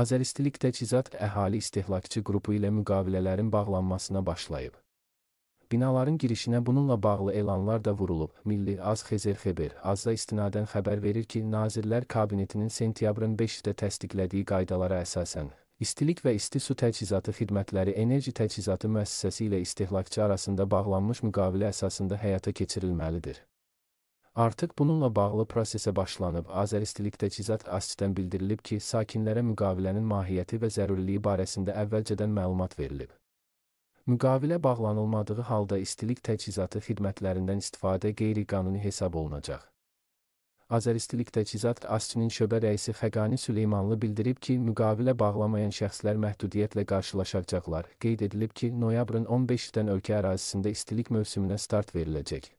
Azəristilik Təchizat Əhali İstehlakçı qrupu ilə müqavilələrin bağlanmasına başlayıb. Binaların girişinə bununla bağlı elanlar da vurulub. Milli Az Xezer Xəbər Azza istinadən xəbər verir ki, Nazirlər Kabinetinin sentyabrın 5-də təsdiqlədiyi qaydalara əsasən İstilik və isti su təchizatı xidmətləri enerji təchizatı müəssisəsi ilə istehlakçı arasında bağlanmış müqavilə əsasında həyata keçirilməlidir. Artıq bununla bağlı prosesə başlanıb. Azəristilik Təchizat Assisdən bildirilib ki, sakinlərə müqavilənin mahiyyəti və zəruriliyi barəsində əvvəlcədən məlumat verilib. Müqavilə bağlanılmadığı halda istilik təchizatı xidmətlərindən istifadə qeyri-qanuni hesab olunacaq. Azəristilik Təchizat Assisinin şöbə rəisi Xəqani Süleymanlı bildirib ki, müqavilə bağlamayan şəxslər məhdudiyyətlə qarşılaşacaqlar. Qeyd edilib ki, noyabrın 15-dən ölkə ərazisində istilik mövsümünə start veriləcək.